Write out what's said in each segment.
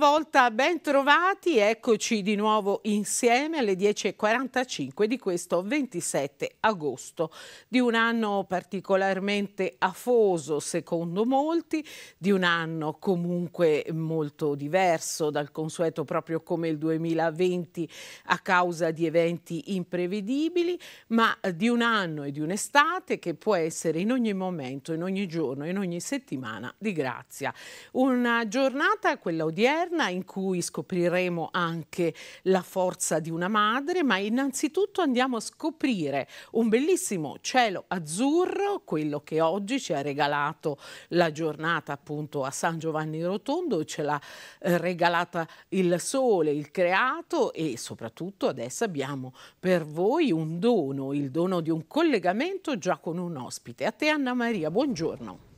volta ben trovati, eccoci di nuovo insieme alle 10.45 di questo 27 agosto, di un anno particolarmente afoso secondo molti, di un anno comunque molto diverso dal consueto proprio come il 2020 a causa di eventi imprevedibili, ma di un anno e di un'estate che può essere in ogni momento, in ogni giorno, in ogni settimana di grazia. Una giornata, quella odierna, odierna in cui scopriremo anche la forza di una madre, ma innanzitutto andiamo a scoprire un bellissimo cielo azzurro, quello che oggi ci ha regalato la giornata appunto a San Giovanni Rotondo, ce l'ha eh, regalata il sole, il creato e soprattutto adesso abbiamo per voi un dono, il dono di un collegamento già con un ospite. A te Anna Maria, buongiorno.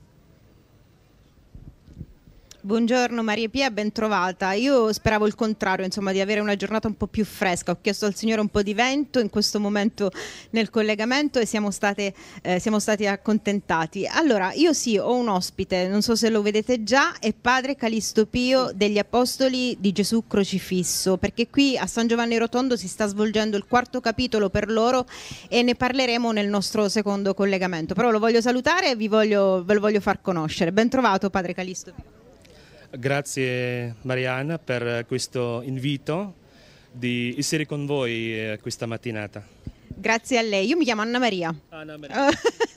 Buongiorno Maria Pia, bentrovata. Io speravo il contrario, insomma, di avere una giornata un po' più fresca. Ho chiesto al Signore un po' di vento in questo momento nel collegamento e siamo, state, eh, siamo stati accontentati. Allora, io sì, ho un ospite, non so se lo vedete già, è padre Calisto Pio degli Apostoli di Gesù Crocifisso, perché qui a San Giovanni Rotondo si sta svolgendo il quarto capitolo per loro e ne parleremo nel nostro secondo collegamento. Però lo voglio salutare e voglio, ve lo voglio far conoscere. Bentrovato padre Calisto Pio. Grazie Mariana per questo invito di essere con voi eh, questa mattinata. Grazie a lei, io mi chiamo Anna Maria. Anna Maria.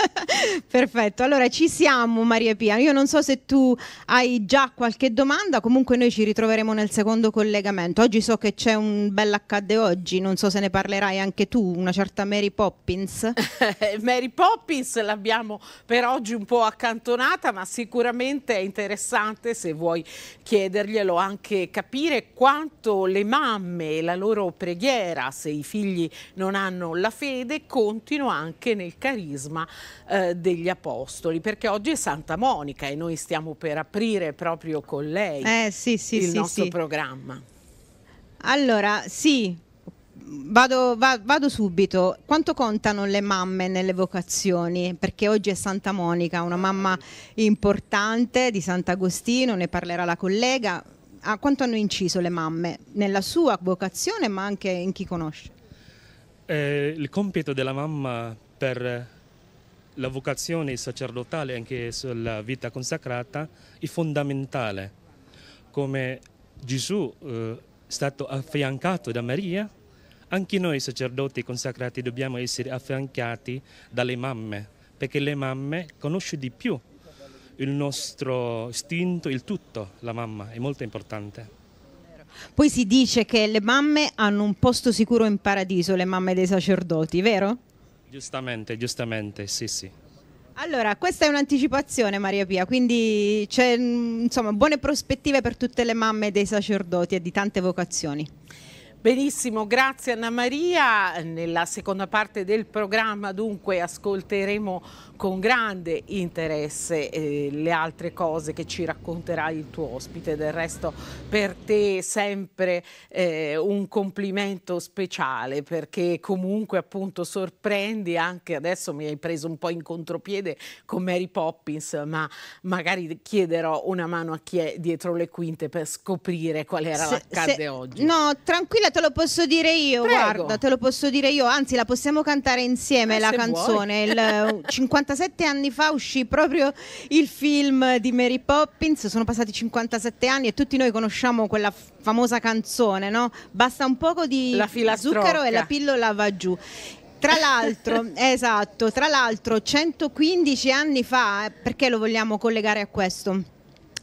Perfetto, allora ci siamo Maria Pia, io non so se tu hai già qualche domanda, comunque noi ci ritroveremo nel secondo collegamento. Oggi so che c'è un bel accadde oggi, non so se ne parlerai anche tu, una certa Mary Poppins. Mary Poppins l'abbiamo per oggi un po' accantonata, ma sicuramente è interessante se vuoi chiederglielo anche capire quanto le mamme e la loro preghiera, se i figli non hanno la fede, contino anche nel carisma eh, degli Apostoli, perché oggi è Santa Monica e noi stiamo per aprire proprio con lei eh, sì, sì, il sì, nostro programma. Allora, sì, Vado, va, vado, subito. Quanto contano le mamme nelle vocazioni? Perché oggi è Santa Monica, una mamma importante di Sant'Agostino, ne parlerà la collega. A quanto hanno inciso le mamme nella sua vocazione, ma anche in chi conosce? Eh, il compito della mamma per la vocazione sacerdotale anche sulla vita consacrata è fondamentale. Come Gesù eh, è stato affiancato da Maria, anche noi sacerdoti consacrati dobbiamo essere affiancati dalle mamme, perché le mamme conoscono di più il nostro istinto, il tutto, la mamma, è molto importante. Poi si dice che le mamme hanno un posto sicuro in paradiso, le mamme dei sacerdoti, vero? Giustamente, giustamente, sì, sì. Allora, questa è un'anticipazione Maria Pia, quindi c'è insomma buone prospettive per tutte le mamme dei sacerdoti e di tante vocazioni. Benissimo, grazie Anna Maria. Nella seconda parte del programma dunque ascolteremo con grande interesse eh, le altre cose che ci racconterà il tuo ospite. Del resto per te sempre eh, un complimento speciale perché comunque appunto sorprendi anche adesso mi hai preso un po' in contropiede con Mary Poppins, ma magari chiederò una mano a chi è dietro le quinte per scoprire qual era la l'accadde oggi. No, tranquilla, te lo posso dire io, Prego. guarda, te lo posso dire io, anzi la possiamo cantare insieme eh, la canzone, vuoi. il 50 57 anni fa uscì proprio il film di Mary Poppins, sono passati 57 anni e tutti noi conosciamo quella famosa canzone, no? Basta un poco di zucchero e la pillola va giù. Tra l'altro, esatto, tra l'altro 115 anni fa, eh, perché lo vogliamo collegare a questo?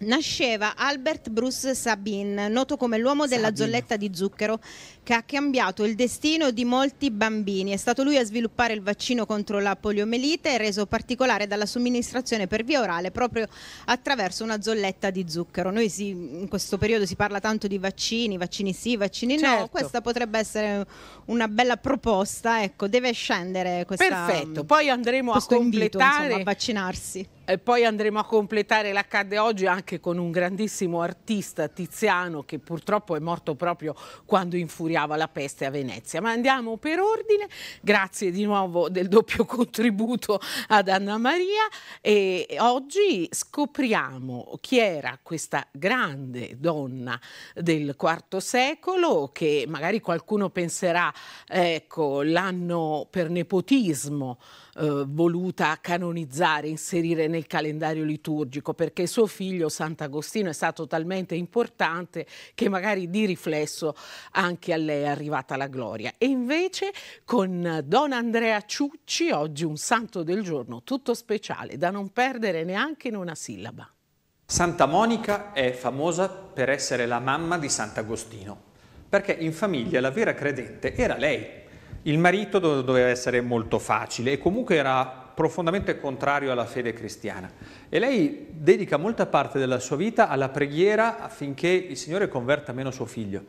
nasceva Albert Bruce Sabin, noto come l'uomo della Sabine. zolletta di zucchero, che ha cambiato il destino di molti bambini. È stato lui a sviluppare il vaccino contro la poliomelite, reso particolare dalla somministrazione per via orale proprio attraverso una zolletta di zucchero. Noi si, in questo periodo si parla tanto di vaccini, vaccini sì, vaccini certo. no. Questa potrebbe essere una bella proposta, ecco, deve scendere questa Perfetto, poi andremo a completare invito, insomma, a vaccinarsi. E poi andremo a completare l'accadde oggi anche con un grandissimo artista Tiziano che purtroppo è morto proprio quando infuriava la peste a Venezia. Ma andiamo per ordine, grazie di nuovo del doppio contributo ad Anna Maria e oggi scopriamo chi era questa grande donna del IV secolo che magari qualcuno penserà ecco l'hanno per nepotismo eh, voluta canonizzare, inserire nel calendario liturgico, perché suo figlio Sant'Agostino è stato talmente importante che magari di riflesso anche a lei è arrivata la gloria. E invece con Don Andrea Ciucci, oggi un santo del giorno, tutto speciale, da non perdere neanche in una sillaba. Santa Monica è famosa per essere la mamma di Sant'Agostino, perché in famiglia la vera credente era lei. Il marito doveva essere molto facile e comunque era profondamente contrario alla fede cristiana e lei dedica molta parte della sua vita alla preghiera affinché il Signore converta meno suo figlio,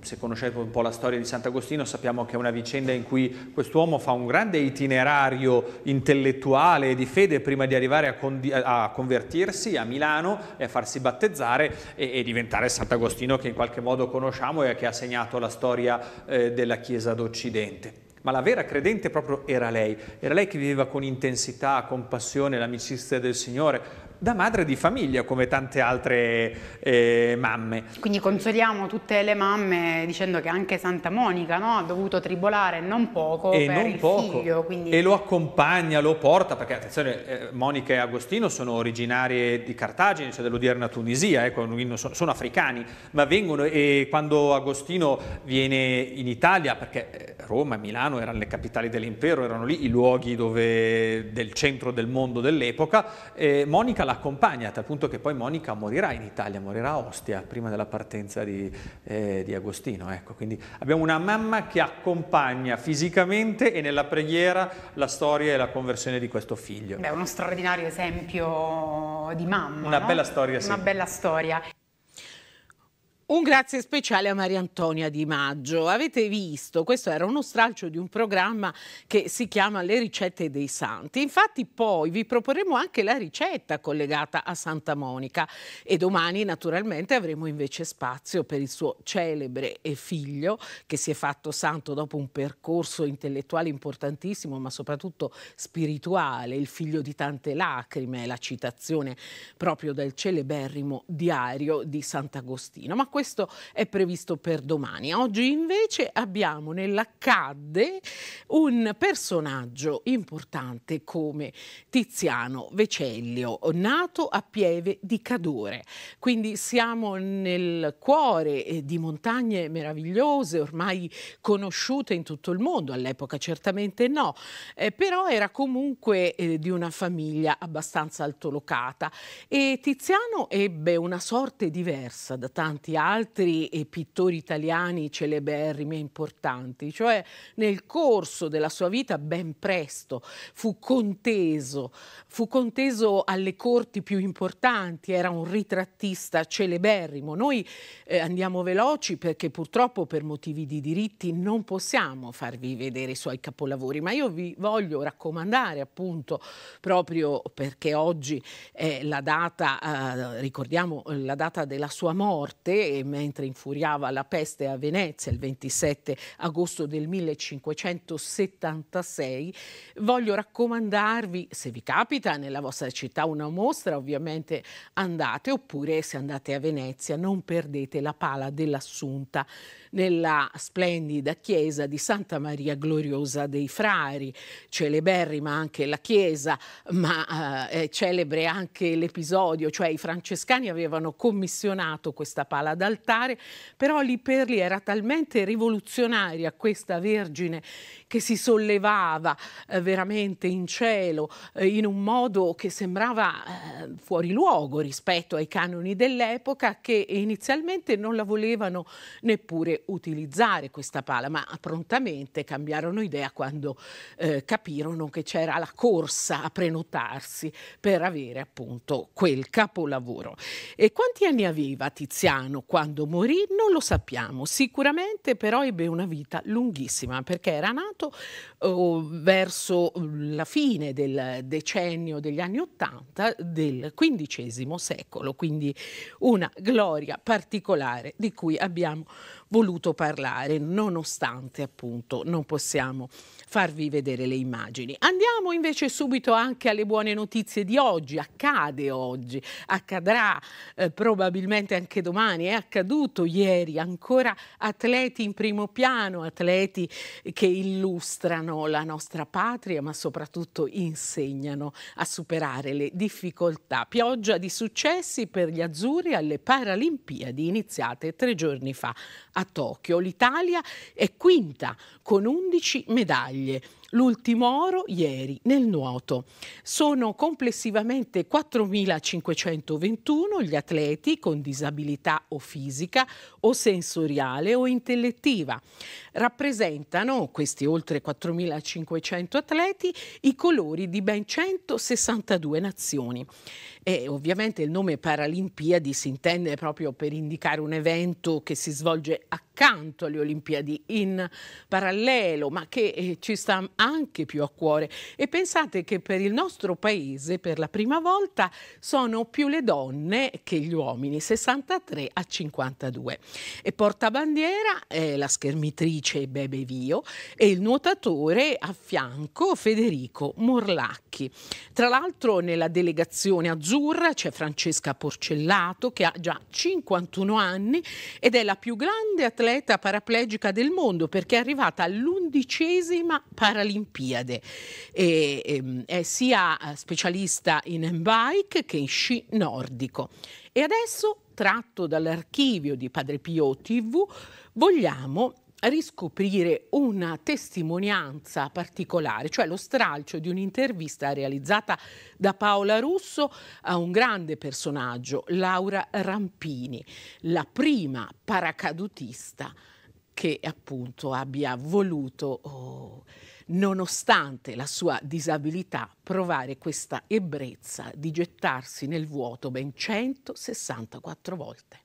se conoscete un po' la storia di Sant'Agostino sappiamo che è una vicenda in cui quest'uomo fa un grande itinerario intellettuale e di fede prima di arrivare a, a convertirsi a Milano e a farsi battezzare e, e diventare Sant'Agostino che in qualche modo conosciamo e che ha segnato la storia eh, della Chiesa d'Occidente. Ma la vera credente proprio era lei, era lei che viveva con intensità, con passione l'amicizia del Signore, da madre di famiglia come tante altre eh, mamme. Quindi consoliamo tutte le mamme dicendo che anche Santa Monica no, ha dovuto tribolare non poco e non poco. Figlio, quindi... E lo accompagna, lo porta, perché attenzione, eh, Monica e Agostino sono originarie di Cartagine, cioè dell'odierna Tunisia, eh, sono, sono, africani, ma vengono e quando Agostino viene in Italia, perché eh, Roma e Milano erano le capitali dell'impero, erano lì i luoghi dove, del centro del mondo dell'epoca, eh, Monica la l'accompagna, tal punto che poi Monica morirà in Italia, morirà a Ostia, prima della partenza di, eh, di Agostino. Ecco. Quindi abbiamo una mamma che accompagna fisicamente e nella preghiera la storia e la conversione di questo figlio. Beh, uno straordinario esempio di mamma. Una no? bella storia, sì. Una bella storia. Un grazie speciale a Maria Antonia Di Maggio. Avete visto, questo era uno stralcio di un programma che si chiama Le ricette dei santi. Infatti poi vi proporremo anche la ricetta collegata a Santa Monica e domani naturalmente avremo invece spazio per il suo celebre figlio che si è fatto santo dopo un percorso intellettuale importantissimo ma soprattutto spirituale, il figlio di tante lacrime, la citazione proprio del celeberrimo diario di Sant'Agostino. Ma questo questo è previsto per domani. Oggi invece abbiamo nell'Accadde un personaggio importante come Tiziano Vecellio, nato a Pieve di Cadore. Quindi siamo nel cuore eh, di montagne meravigliose, ormai conosciute in tutto il mondo, all'epoca certamente no, eh, però era comunque eh, di una famiglia abbastanza altolocata e Tiziano ebbe una sorte diversa da tanti altri altri pittori italiani celeberrimi e importanti, cioè nel corso della sua vita ben presto fu conteso, fu conteso alle corti più importanti, era un ritrattista celeberrimo. Noi eh, andiamo veloci perché purtroppo per motivi di diritti non possiamo farvi vedere i suoi capolavori, ma io vi voglio raccomandare appunto proprio perché oggi è la data, eh, ricordiamo la data della sua morte, mentre infuriava la peste a Venezia il 27 agosto del 1576, voglio raccomandarvi, se vi capita nella vostra città una mostra, ovviamente andate, oppure se andate a Venezia non perdete la pala dell'assunta nella splendida chiesa di Santa Maria Gloriosa dei Frari, celeberrima anche la chiesa, ma eh, celebre anche l'episodio, cioè i francescani avevano commissionato questa pala d'altare, però lì per lì era talmente rivoluzionaria questa Vergine che si sollevava eh, veramente in cielo eh, in un modo che sembrava eh, fuori luogo rispetto ai canoni dell'epoca che inizialmente non la volevano neppure utilizzare questa pala, ma prontamente cambiarono idea quando eh, capirono che c'era la corsa a prenotarsi per avere appunto quel capolavoro. E quanti anni aveva Tiziano quando morì non lo sappiamo, sicuramente però ebbe una vita lunghissima perché era nato oh, verso mm, la fine del decennio degli anni Ottanta del XV secolo, quindi una gloria particolare di cui abbiamo voluto parlare, nonostante appunto non possiamo farvi vedere le immagini. Andiamo invece subito anche alle buone notizie di oggi. Accade oggi, accadrà eh, probabilmente anche domani, è accaduto ieri, ancora atleti in primo piano, atleti che illustrano la nostra patria, ma soprattutto insegnano a superare le difficoltà. Pioggia di successi per gli azzurri alle Paralimpiadi iniziate tre giorni fa a Tokyo. L'Italia è quinta con 11 medaglie famiglie l'ultimo oro ieri nel nuoto. Sono complessivamente 4.521 gli atleti con disabilità o fisica o sensoriale o intellettiva. Rappresentano questi oltre 4.500 atleti i colori di ben 162 nazioni. E ovviamente il nome Paralimpiadi si intende proprio per indicare un evento che si svolge accanto alle Olimpiadi in parallelo, ma che eh, ci sta anche più a cuore. E pensate che per il nostro paese, per la prima volta, sono più le donne che gli uomini, 63 a 52. E portabandiera è la schermitrice Bebe Vio e il nuotatore a fianco Federico Morlacchi. Tra l'altro nella delegazione azzurra c'è Francesca Porcellato che ha già 51 anni ed è la più grande atleta paraplegica del mondo perché è arrivata all'undicesima paralimpicità Olimpiade. E, e, ehm, è sia eh, specialista in bike che in sci nordico. E adesso, tratto dall'archivio di Padre Pio TV, vogliamo riscoprire una testimonianza particolare, cioè lo stralcio di un'intervista realizzata da Paola Russo a un grande personaggio, Laura Rampini, la prima paracadutista che appunto abbia voluto oh, nonostante la sua disabilità, provare questa ebbrezza di gettarsi nel vuoto ben 164 volte.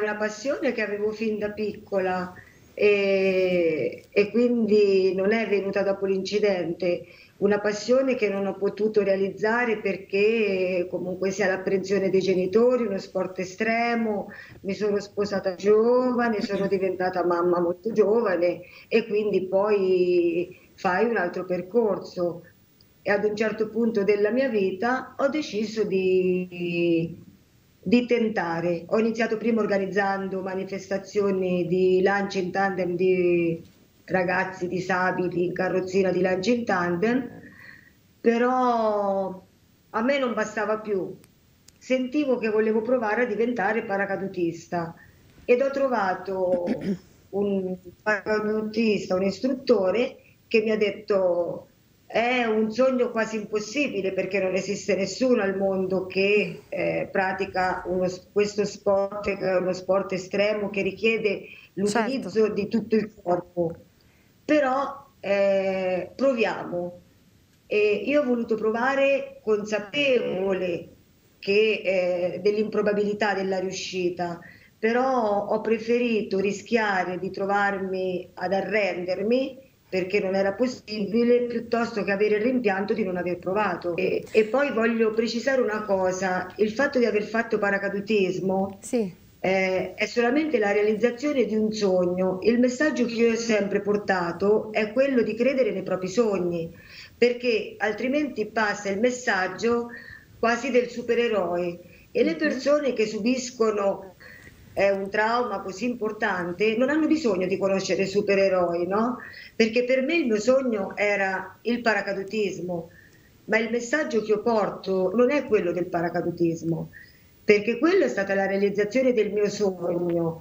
una passione che avevo fin da piccola e, e quindi non è venuta dopo l'incidente, una passione che non ho potuto realizzare perché comunque sia l'apprensione dei genitori, uno sport estremo, mi sono sposata giovane, sono diventata mamma molto giovane e quindi poi fai un altro percorso. E ad un certo punto della mia vita ho deciso di, di tentare. Ho iniziato prima organizzando manifestazioni di lancio in tandem di ragazzi disabili in carrozzina di lancio in tandem, però a me non bastava più. Sentivo che volevo provare a diventare paracadutista ed ho trovato un paracadutista, un istruttore che mi ha detto è un sogno quasi impossibile perché non esiste nessuno al mondo che eh, pratica uno, questo sport, che è uno sport estremo che richiede l'utilizzo certo. di tutto il corpo. Però eh, proviamo. E io ho voluto provare consapevole che, eh, dell'improbabilità della riuscita, però ho preferito rischiare di trovarmi ad arrendermi perché non era possibile piuttosto che avere il rimpianto di non aver provato. E, e poi voglio precisare una cosa, il fatto di aver fatto paracadutismo sì. Eh, è solamente la realizzazione di un sogno. Il messaggio che io ho sempre portato è quello di credere nei propri sogni, perché altrimenti passa il messaggio quasi del supereroe e le mhm. persone che subiscono è un trauma così importante, non hanno bisogno di conoscere supereroi, no? Perché per me il mio sogno era il paracadutismo, ma il messaggio che io porto non è quello del paracadutismo, perché quello è stata la realizzazione del mio sogno,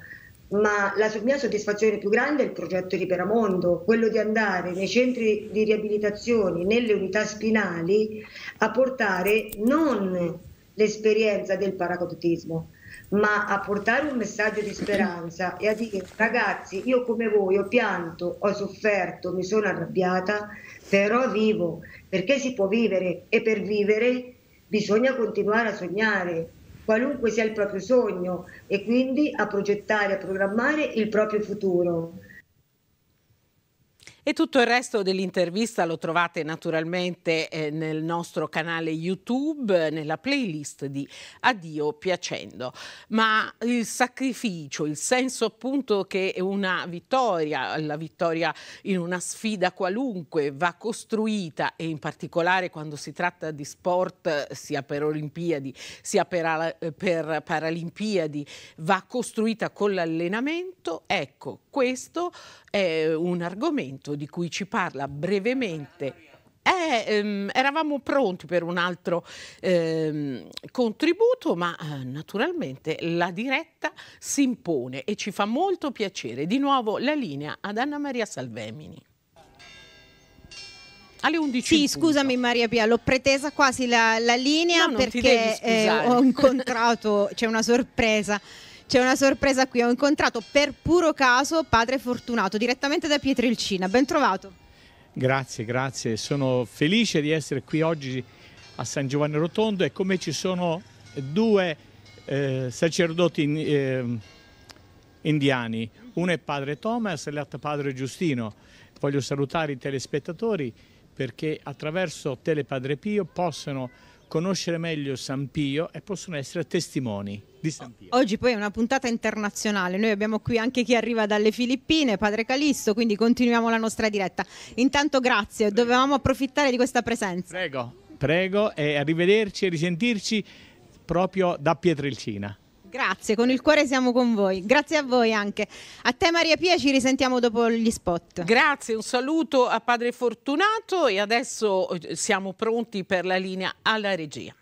ma la mia soddisfazione più grande è il progetto Riperamondo, quello di andare nei centri di riabilitazione, nelle unità spinali, a portare non l'esperienza del paracadutismo, ma a portare un messaggio di speranza e a dire ragazzi io come voi ho pianto, ho sofferto, mi sono arrabbiata, però vivo, perché si può vivere e per vivere bisogna continuare a sognare, qualunque sia il proprio sogno e quindi a progettare, a programmare il proprio futuro. E tutto il resto dell'intervista lo trovate naturalmente eh, nel nostro canale YouTube, nella playlist di Addio Piacendo. Ma il sacrificio, il senso appunto che una vittoria, la vittoria in una sfida qualunque va costruita e in particolare quando si tratta di sport sia per Olimpiadi sia per, per Paralimpiadi va costruita con l'allenamento, ecco questo è un argomento Stato di cui ci parla brevemente. Eh, ehm, eravamo pronti per un altro ehm, contributo, ma eh, naturalmente la diretta si impone e ci fa molto piacere. Di nuovo la linea ad Anna Maria Salvemini. Alle 11. Sì, scusami Maria Pia, l'ho pretesa quasi la, la linea no, perché eh, ho incontrato, c'è una sorpresa. C'è una sorpresa qui, ho incontrato per puro caso Padre Fortunato, direttamente da Pietrelcina. Ben trovato. Grazie, grazie. Sono felice di essere qui oggi a San Giovanni Rotondo e come ci sono due eh, sacerdoti in, eh, indiani, uno è padre Thomas e l'altro padre Giustino. Voglio salutare i telespettatori perché attraverso Telepadre Pio possono conoscere meglio San Pio e possono essere testimoni di San Oggi poi è una puntata internazionale, noi abbiamo qui anche chi arriva dalle Filippine, padre Calisto, quindi continuiamo la nostra diretta. Intanto grazie, prego. dovevamo approfittare di questa presenza. Prego, prego e arrivederci e risentirci proprio da Pietrelcina. Grazie, con il cuore siamo con voi. Grazie a voi anche. A te Maria Pia ci risentiamo dopo gli spot. Grazie, un saluto a Padre Fortunato e adesso siamo pronti per la linea alla regia.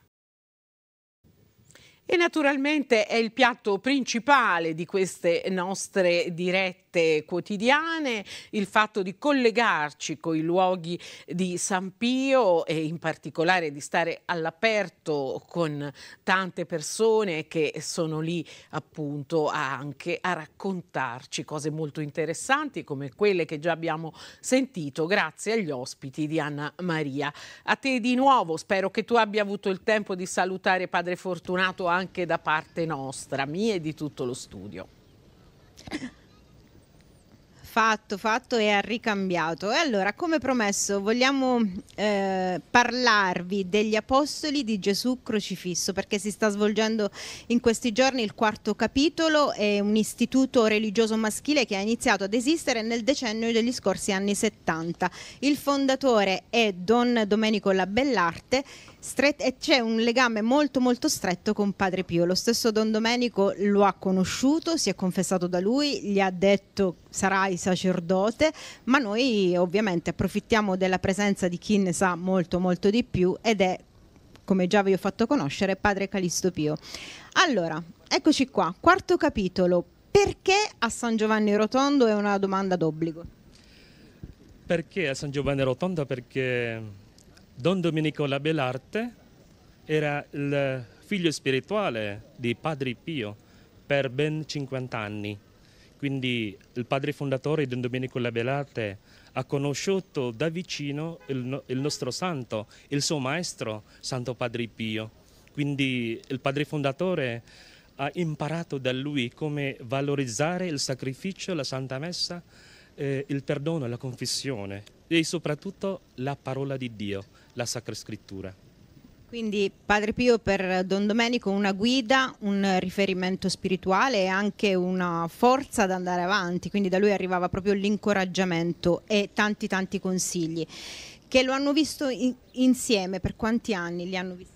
E naturalmente è il piatto principale di queste nostre dirette vite quotidiane, il fatto di collegarci con i luoghi di San Pio e in particolare di stare all'aperto con tante persone che sono lì appunto anche a raccontarci cose molto interessanti come quelle che già abbiamo sentito grazie agli ospiti di Anna Maria. A te di nuovo, spero che tu abbia avuto il tempo di salutare Padre Fortunato anche da parte nostra, mia e di tutto lo studio fatto, fatto e ha ricambiato. E allora, come promesso, vogliamo eh, parlarvi degli apostoli di Gesù crocifisso, perché si sta svolgendo in questi giorni il quarto capitolo, è un istituto religioso maschile che ha iniziato ad esistere nel decennio degli scorsi anni 70. Il fondatore è Don Domenico Labellarte Stret- c'è un legame molto molto stretto con Padre Pio. Lo stesso Don Domenico lo ha conosciuto, si è confessato da lui, gli ha detto sarai sacerdote, ma noi ovviamente approfittiamo della presenza di chi ne sa molto molto di più ed è come già vi ho fatto conoscere, padre Calisto Pio. Allora, eccoci qua, quarto capitolo. Perché a San Giovanni Rotondo è una domanda d'obbligo? Perché a San Giovanni Rotondo? Perché Don Domenico Labelarte era il figlio spirituale di Padre Pio per ben 50 anni. Quindi il padre fondatore Don Domenico Labelarte ha conosciuto da vicino il, il nostro santo, il suo maestro, Santo Padre Pio. Quindi il padre fondatore ha imparato da lui come valorizzare il sacrificio, la Santa Messa, eh, il perdono, la confessione e soprattutto la parola di Dio la Sacra Scrittura. Quindi Padre Pio per Don Domenico una guida, un riferimento spirituale e anche una forza ad andare avanti, quindi da lui arrivava proprio l'incoraggiamento e tanti tanti consigli che lo hanno visto in insieme per quanti anni? Li hanno visti?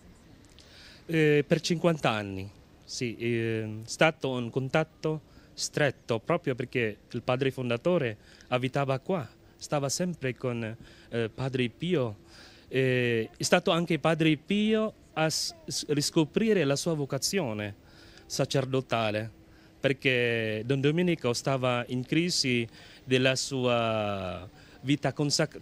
Eh, per 50 anni, sì, è ehm, stato un contatto stretto proprio perché il padre fondatore abitava qua, stava sempre con eh, padre Pio eh, è stato anche Padre Pio a riscoprire la sua vocazione sacerdotale perché Don Domenico stava in crisi della sua vita,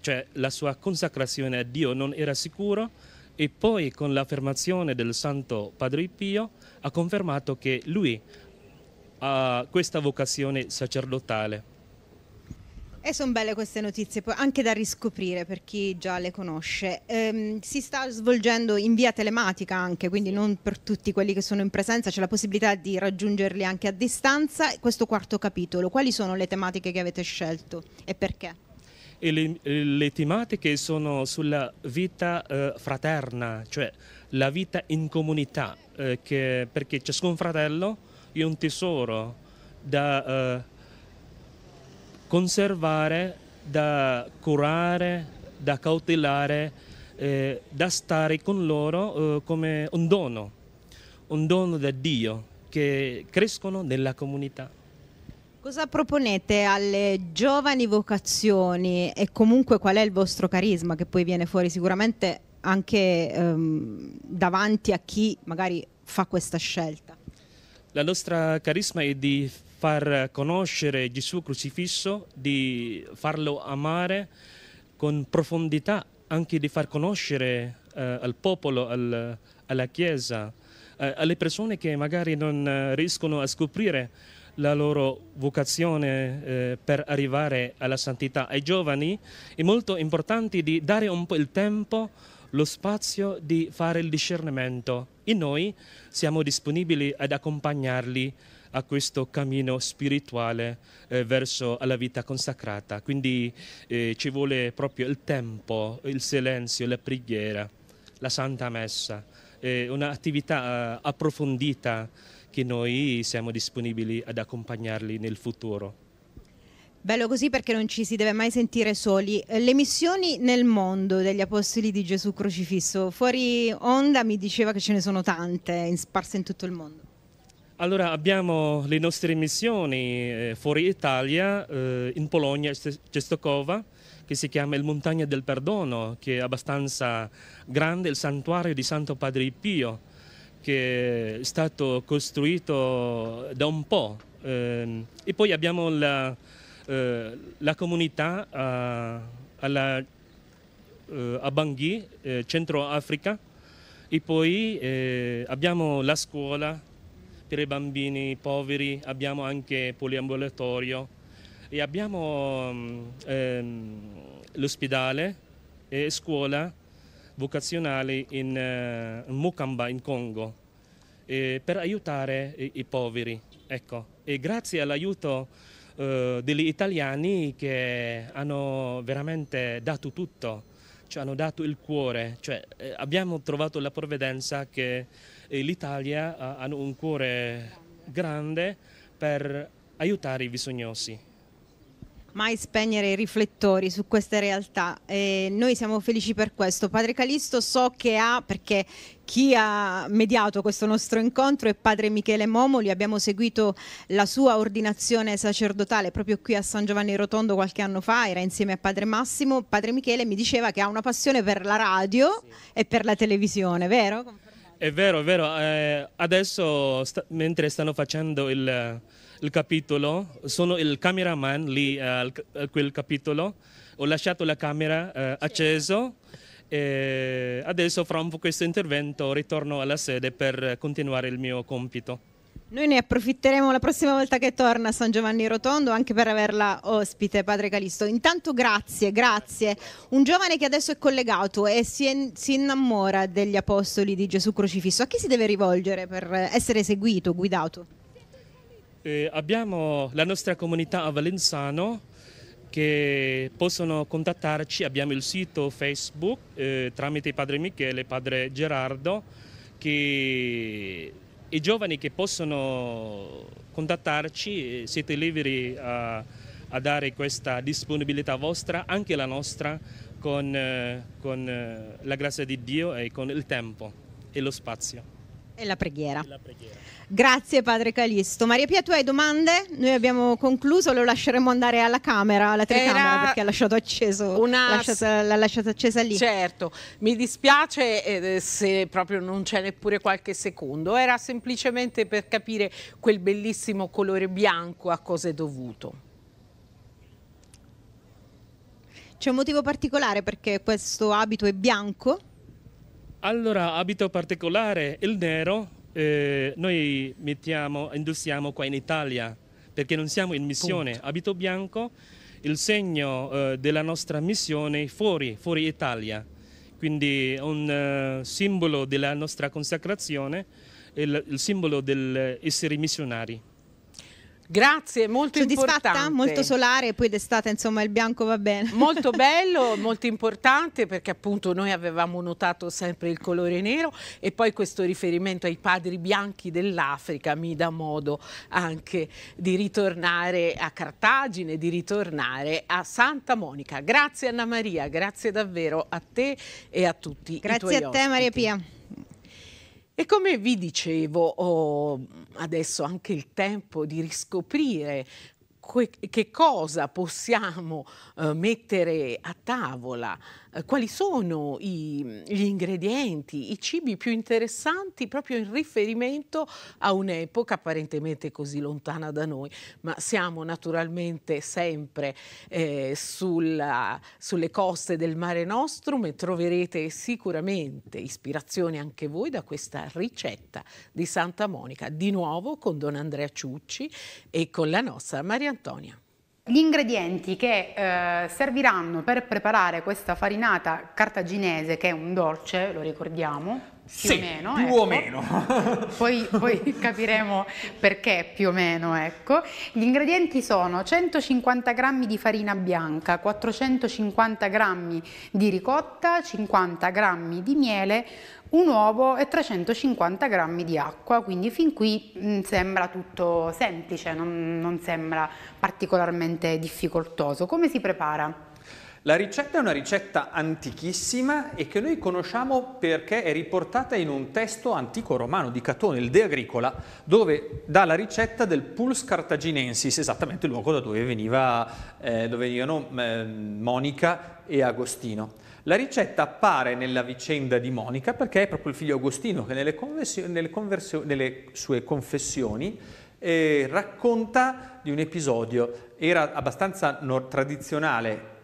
cioè la sua consacrazione a Dio non era sicuro e poi con l'affermazione del Santo Padre Pio ha confermato che lui ha questa vocazione sacerdotale. E sono belle queste notizie, anche da riscoprire per chi già le conosce. Ehm, si sta svolgendo in via telematica anche, quindi sì. non per tutti quelli che sono in presenza, c'è la possibilità di raggiungerli anche a distanza. Questo quarto capitolo, quali sono le tematiche che avete scelto e perché? E le, eh, le, tematiche sono sulla vita eh, fraterna, cioè la vita in comunità, eh, che, perché ciascun fratello è un tesoro da... Eh, conservare, da curare, da cautelare, eh, da stare con loro eh, come un dono, un dono da Dio che crescono nella comunità. Cosa proponete alle giovani vocazioni e comunque qual è il vostro carisma che poi viene fuori sicuramente anche ehm, davanti a chi magari fa questa scelta? La nostra carisma è di far conoscere Gesù crocifisso, di farlo amare con profondità, anche di far conoscere eh, al popolo, al, alla Chiesa, eh, alle persone che magari non eh, riescono a scoprire la loro vocazione eh, per arrivare alla santità. Ai giovani è molto importante di dare un po' il tempo, lo spazio di fare il discernimento e noi siamo disponibili ad accompagnarli a questo cammino spirituale eh, verso la vita consacrata. Quindi eh, ci vuole proprio il tempo, il silenzio, la preghiera, la santa messa, eh, un'attività approfondita che noi siamo disponibili ad accompagnarli nel futuro. Bello così perché non ci si deve mai sentire soli. Eh, le missioni nel mondo degli apostoli di Gesù crocifisso, fuori onda mi diceva che ce ne sono tante, eh, sparse in tutto il mondo. Allora abbiamo le nostre missioni eh, fuori Italia, eh, in Polonia, Cestokova, che si chiama il Montagna del Perdono, che è abbastanza grande, il santuario di Santo Padre Pio, che è stato costruito da un po'. Ehm, e poi abbiamo la, eh, la comunità alla, a Bangui, Centro Africa, e poi abbiamo la scuola per i bambini poveri, abbiamo anche poliambulatorio e abbiamo mm, ehm, l'ospedale e scuola vocazionale in eh, Mukamba, in Congo, eh, per aiutare i, i poveri. Ecco. E grazie all'aiuto eh, degli italiani che hanno veramente dato tutto ci hanno dato il cuore, cioè eh, abbiamo trovato la provvedenza che eh, l'Italia ha un cuore grande per aiutare i bisognosi mai spegnere i riflettori su queste realtà. E noi siamo felici per questo. Padre Calisto so che ha, perché chi ha mediato questo nostro incontro è padre Michele Momoli, abbiamo seguito la sua ordinazione sacerdotale proprio qui a San Giovanni Rotondo qualche anno fa, era insieme a padre Massimo. Padre Michele mi diceva che ha una passione per la radio sì. e per la televisione, vero? È vero, è vero. Eh, adesso sta mentre stanno facendo il il capitolo, sono il cameraman lì eh, a eh, quel capitolo, ho lasciato la camera uh, acceso e adesso fra un po' questo intervento ritorno alla sede per continuare il mio compito. Noi ne approfitteremo la prossima volta che torna a San Giovanni Rotondo anche per averla ospite, padre Calisto. Intanto grazie, grazie. Un giovane che adesso è collegato e si, si innamora degli apostoli di Gesù crocifisso, a chi si deve rivolgere per essere seguito, guidato? Eh, abbiamo la nostra comunità a Valenzano che possono contattarci, abbiamo il sito Facebook eh, tramite Padre Michele e Padre Gerardo, che i giovani che possono contattarci eh, siete liberi a, a dare questa disponibilità vostra, anche la nostra, con, eh, con eh, la grazia di Dio e con il tempo e lo spazio. E la preghiera. E la preghiera. Grazie padre Calisto. Maria Pia, tu hai domande? Noi abbiamo concluso, lo lasceremo andare alla camera, alla telecamera, Era perché ha lasciato acceso, una... lasciata, l'ha lasciata accesa lì. Certo, mi dispiace eh, se proprio non c'è neppure qualche secondo. Era semplicemente per capire quel bellissimo colore bianco a cosa è dovuto. C'è un motivo particolare perché questo abito è bianco? Allora, abito particolare, il nero eh, noi mettiamo, indossiamo qua in Italia, perché non siamo in missione. Punto. Abito bianco, il segno eh, della nostra missione fuori, fuori Italia. Quindi è un eh, simbolo della nostra consacrazione, il, il simbolo dell'essere eh, missionari. Grazie, molto importante. molto solare, poi d'estate insomma il bianco va bene. Molto bello, molto importante perché appunto noi avevamo notato sempre il colore nero e poi questo riferimento ai padri bianchi dell'Africa mi dà modo anche di ritornare a Cartagine, di ritornare a Santa Monica. Grazie Anna Maria, grazie davvero a te e a tutti. Grazie a te ospiti. Maria Pia. E come vi dicevo, ho adesso anche il tempo di riscoprire che cosa possiamo eh, mettere a tavola eh, quali sono i, mm, gli ingredienti, i cibi più interessanti proprio in riferimento a un'epoca apparentemente così lontana da noi, ma siamo naturalmente sempre eh, sulla, sulle coste del Mare Nostrum e troverete sicuramente ispirazione anche voi da questa ricetta di Santa Monica, di nuovo con Don Andrea Ciucci e con la nostra Maria Antonia. Gli ingredienti che eh, serviranno per preparare questa farinata cartaginese, che è un dolce, lo ricordiamo, più sì, o meno. Più ecco. o meno. poi, poi, capiremo perché più o meno, ecco. Gli ingredienti sono 150 g di farina bianca, 450 g di ricotta, 50 g di miele, un uovo e 350 grammi di acqua, quindi fin qui mm, sembra tutto semplice, non, non sembra particolarmente difficoltoso. Come si prepara? La ricetta è una ricetta antichissima e che noi conosciamo perché è riportata in un testo antico romano di Catone, il De Agricola, dove dà la ricetta del Puls Cartaginensis, esattamente il luogo da dove, veniva, eh, dove venivano eh, Monica e Agostino. La ricetta appare nella vicenda di Monica perché è proprio il figlio Agostino che nelle, nelle, nelle sue confessioni eh, racconta di un episodio, era abbastanza tradizionale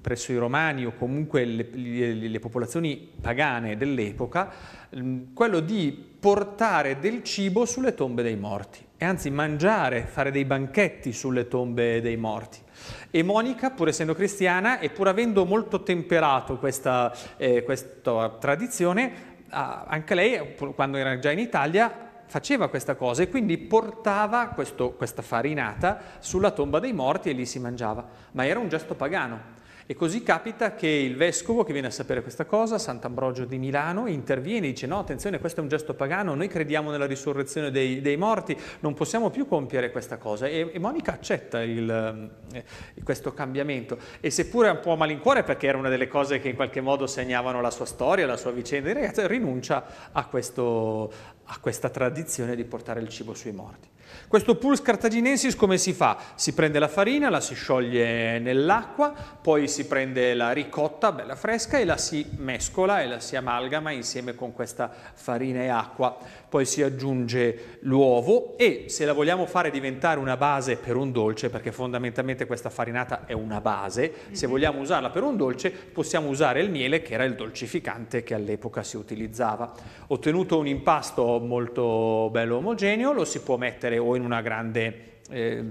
presso i romani o comunque le, le, le popolazioni pagane dell'epoca, mm, quello di portare del cibo sulle tombe dei morti e anzi mangiare, fare dei banchetti sulle tombe dei morti. E Monica, pur essendo cristiana e pur avendo molto temperato questa, eh, questa tradizione, anche lei, quando era già in Italia, faceva questa cosa e quindi portava questo, questa farinata sulla tomba dei morti e lì si mangiava. Ma era un gesto pagano. E così capita che il vescovo che viene a sapere questa cosa, Sant'Ambrogio di Milano, interviene e dice no, attenzione, questo è un gesto pagano, noi crediamo nella risurrezione dei, dei morti, non possiamo più compiere questa cosa. E, e Monica accetta il, eh, questo cambiamento. E seppure un po' a malincuore, perché era una delle cose che in qualche modo segnavano la sua storia, la sua vicenda di ragazza, rinuncia a, questo, a questa tradizione di portare il cibo sui morti. Questo pulse cartaginensis come si fa? Si prende la farina, la si scioglie nell'acqua, poi si prende la ricotta bella fresca e la si mescola e la si amalgama insieme con questa farina e acqua. Poi si aggiunge l'uovo e se la vogliamo fare diventare una base per un dolce, perché fondamentalmente questa farinata è una base, se mhm. vogliamo usarla per un dolce possiamo usare il miele che era il dolcificante che all'epoca si utilizzava. Ottenuto un impasto molto bello omogeneo lo si può mettere o in una grande eh,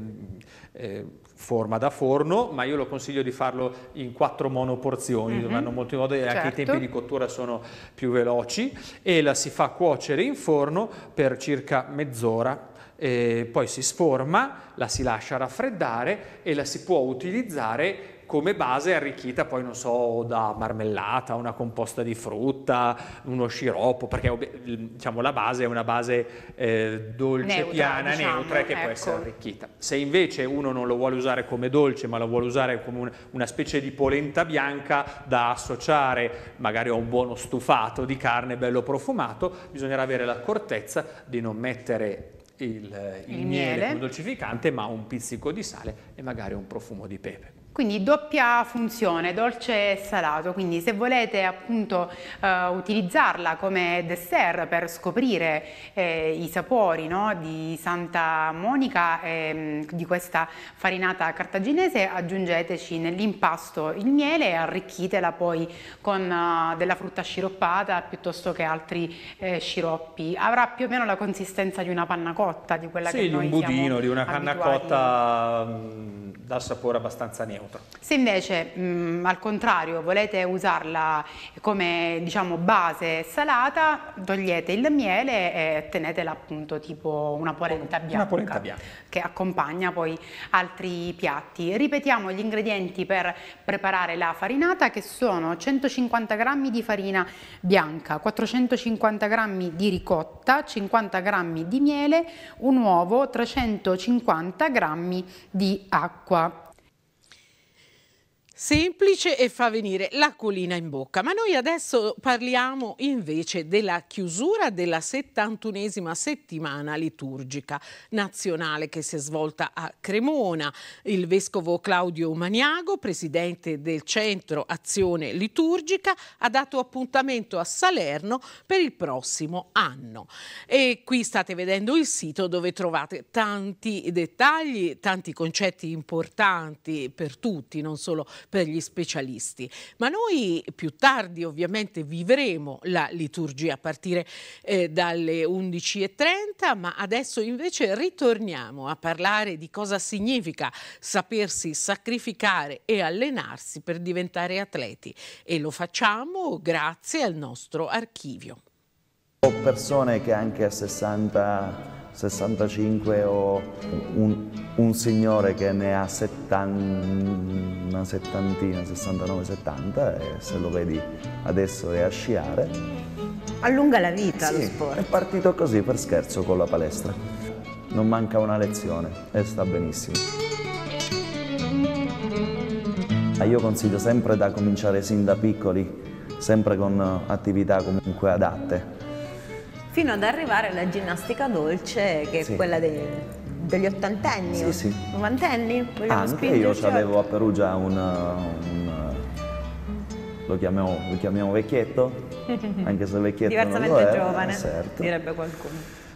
eh, forma da forno, ma io lo consiglio di farlo in quattro monoporzioni, mm -hmm. vanno molto in modo che certo. anche i certo. tempi di cottura sono più veloci e la si fa cuocere in forno per circa mezz'ora poi si sforma, la si lascia raffreddare e la si può utilizzare come base arricchita poi, non so, da marmellata, una composta di frutta, uno sciroppo, perché diciamo, la base è una base eh, dolce, neutra, piana, diciamo, neutra, che ecco. può essere arricchita. Se invece uno non lo vuole usare come dolce, ma lo vuole usare come un, una specie di polenta bianca da associare magari a un buono stufato di carne bello profumato, bisognerà avere l'accortezza di non mettere il, il, il miele come dolcificante, ma un pizzico di sale e magari un profumo di pepe. Quindi doppia funzione, dolce e salato, quindi se volete appunto eh, utilizzarla come dessert per scoprire eh, i sapori no, di Santa Monica e mm, di questa farinata cartaginese, aggiungeteci nell'impasto il miele e arricchitela poi con eh, della frutta sciroppata piuttosto che altri eh, sciroppi. Avrà più o meno la consistenza di una panna cotta, di quella sì, che noi di un budino, di una panna cotta mm, dal sapore abbastanza neutro nota. Se invece mh, mm, al contrario volete usarla come diciamo, base salata, togliete il miele e tenetela appunto tipo una polenta bianca, una polenta bianca. che accompagna poi altri piatti. Ripetiamo gli ingredienti per preparare la farinata che sono 150 g di farina bianca, 450 g di ricotta, 50 g di miele, un uovo, 350 g di acqua semplice e fa venire la colina in bocca. Ma noi adesso parliamo invece della chiusura della 71esima settimana liturgica nazionale che si è svolta a Cremona. Il vescovo Claudio Maniago, presidente del Centro Azione Liturgica, ha dato appuntamento a Salerno per il prossimo anno. E qui state vedendo il sito dove trovate tanti dettagli, tanti concetti importanti per tutti, non solo per per gli specialisti. Ma noi più tardi ovviamente vivremo la liturgia a partire eh, dalle 11.30, ma adesso invece ritorniamo a parlare di cosa significa sapersi sacrificare e allenarsi per diventare atleti e lo facciamo grazie al nostro archivio. Ho persone che anche a 60 65 o un, un signore che ne ha settan, una settantina, 69, 70 e se lo vedi adesso è a sciare. Allunga la vita sì, lo sport. È partito così per scherzo con la palestra. Non manca una lezione e sta benissimo. Io consiglio sempre da cominciare sin da piccoli, sempre con attività comunque adatte fino ad arrivare alla ginnastica dolce che sì. è quella dei, degli ottantenni, sì, sì. novantenni. Anche io avevo a Perugia un, un lo, chiamiamo, lo chiamiamo, vecchietto, anche se vecchietto Diversamente non lo è, giovane, certo. direbbe qualcuno.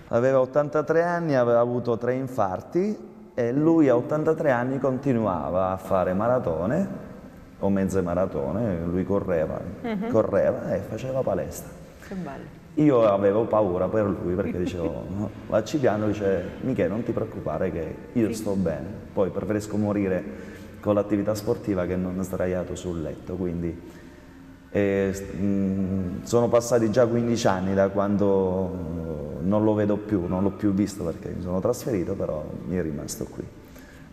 Aveva 83 anni, aveva avuto tre infarti e lui a 83 anni continuava a fare maratone o mezze maratone, lui correva, uh mhm. -huh. correva e faceva palestra. Che bello. Io avevo paura per lui perché dicevo, no, vacci piano, dice Michele non ti preoccupare che io sto bene, poi preferisco morire con l'attività sportiva che non sdraiato sul letto, quindi e, mh, mm, sono passati già 15 anni da quando mm, non lo vedo più, non l'ho più visto perché mi sono trasferito, però mi è rimasto qui.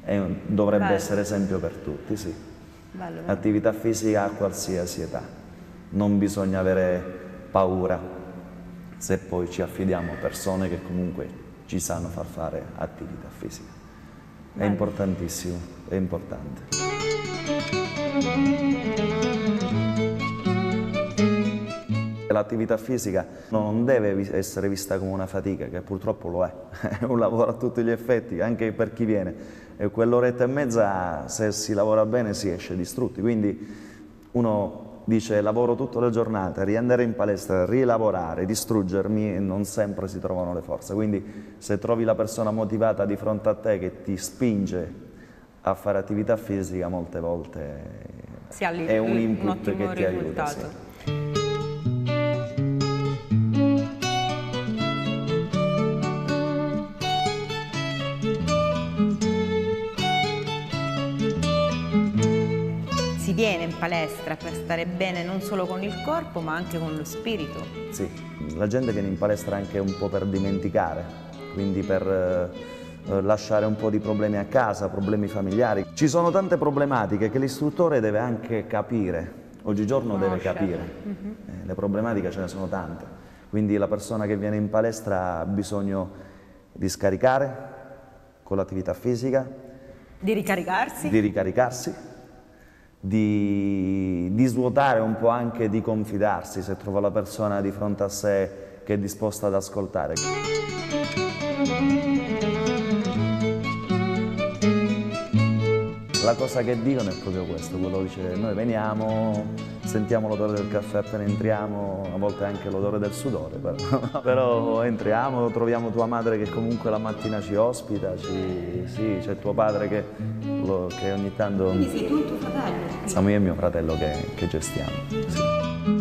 E dovrebbe bello. essere esempio per tutti, sì. Bello, bello. Attività fisica a qualsiasi età, non bisogna avere paura se poi ci affidiamo a persone che comunque ci sanno far fare attività fisica. È importantissimo, è importante. L'attività fisica non deve essere vista come una fatica, che purtroppo lo è, è un lavoro a tutti gli effetti, anche per chi viene. E quell'oretta e mezza, se si lavora bene, si esce distrutti. Quindi uno dice lavoro tutta la giornata, riandare in palestra, rilavorare, distruggermi e non sempre si trovano le forze. Quindi se trovi la persona motivata di fronte a te che ti spinge a fare attività fisica molte volte è un input un che ti risultato. aiuta. Sì. palestra per stare bene non solo con il corpo ma anche con lo spirito. Sì, la gente viene in palestra anche un po' per dimenticare, quindi per eh, lasciare un po' di problemi a casa, problemi familiari. Ci sono tante problematiche che l'istruttore deve anche capire, oggigiorno deve capire, mhm. eh, le problematiche ce ne sono tante, quindi la persona che viene in palestra ha bisogno di scaricare con l'attività fisica, di ricaricarsi, di ricaricarsi di, di svuotare un po' anche di confidarsi se trova la persona di fronte a sé che è disposta ad ascoltare. la cosa che dicono è proprio questo, quello dice noi veniamo, sentiamo l'odore del caffè appena entriamo, a volte anche l'odore del sudore, però. però, entriamo, troviamo tua madre che comunque la mattina ci ospita, ci... sì, c'è tuo padre che, lo... che, ogni tanto... Quindi sei tu e tuo fratello? Siamo io e mio fratello che, che gestiamo. Sì.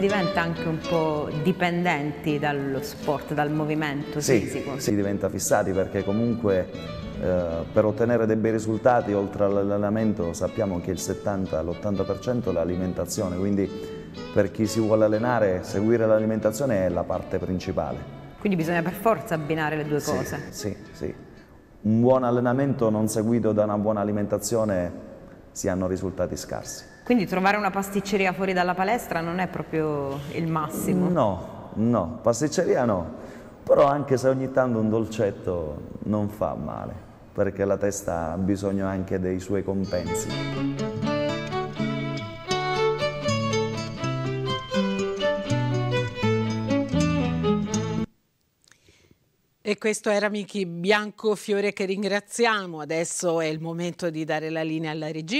si diventa anche un po' dipendenti dallo sport, dal movimento sì, fisico. Si diventa fissati perché comunque eh, per ottenere dei bei risultati oltre all'allenamento sappiamo che il 70-80% è l'alimentazione, quindi per chi si vuole allenare seguire l'alimentazione è la parte principale. Quindi bisogna per forza abbinare le due sì, cose. Sì, sì. Un buon allenamento non seguito da una buona alimentazione si hanno risultati scarsi. Quindi trovare una pasticceria fuori dalla palestra non è proprio il massimo? No, no, pasticceria no, però anche se ogni tanto un dolcetto non fa male, perché la testa ha bisogno anche dei suoi compensi. E questo era Michi Biancofiore che ringraziamo. Adesso è il momento di dare la linea alla regia.